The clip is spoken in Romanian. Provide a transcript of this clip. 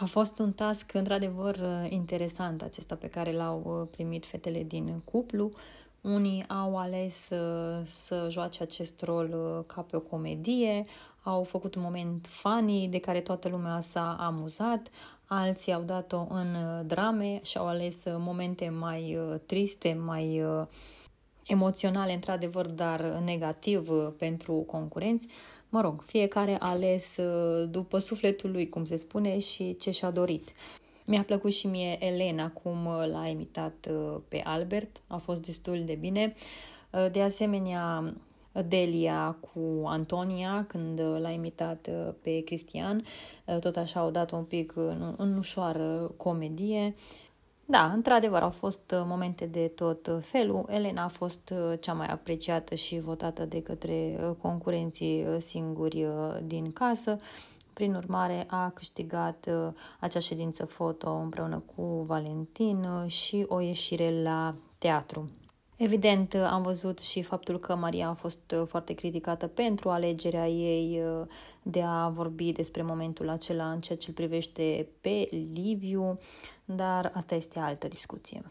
A fost un task într-adevăr uh, interesant acesta pe care l-au uh, primit fetele din uh, cuplu. Unii au ales să, joace acest rol ca pe o comedie, au făcut un moment funny de care toată lumea s-a amuzat, alții au dat-o în drame și au ales momente mai triste, mai emoționale, într-adevăr, dar negativ uh, pentru concurenți. Mă rog, fiecare a ales uh, după sufletul lui, cum se spune, și ce și-a dorit. Mi-a plăcut și mie Elena cum uh, l-a imitat pe Albert, a fost destul de bine. De asemenea, Delia cu Antonia când l-a imitat pe Cristian, tot așa au dat un pic în, în ușoară comedie. Da, într-adevăr, au fost uh, momente de tot uh, felul. Elena a fost uh, cea mai apreciată și votată de către concurenții singuri din casă. Prin urmare, a câștigat acea ședință foto împreună cu Valentin și o ieșire la teatru. Evident, uh, am văzut și faptul că Maria a fost uh, foarte criticată pentru alegerea ei uh, de a vorbi despre momentul acela în ceea ce îl privește pe Liviu, dar asta este altă discuție.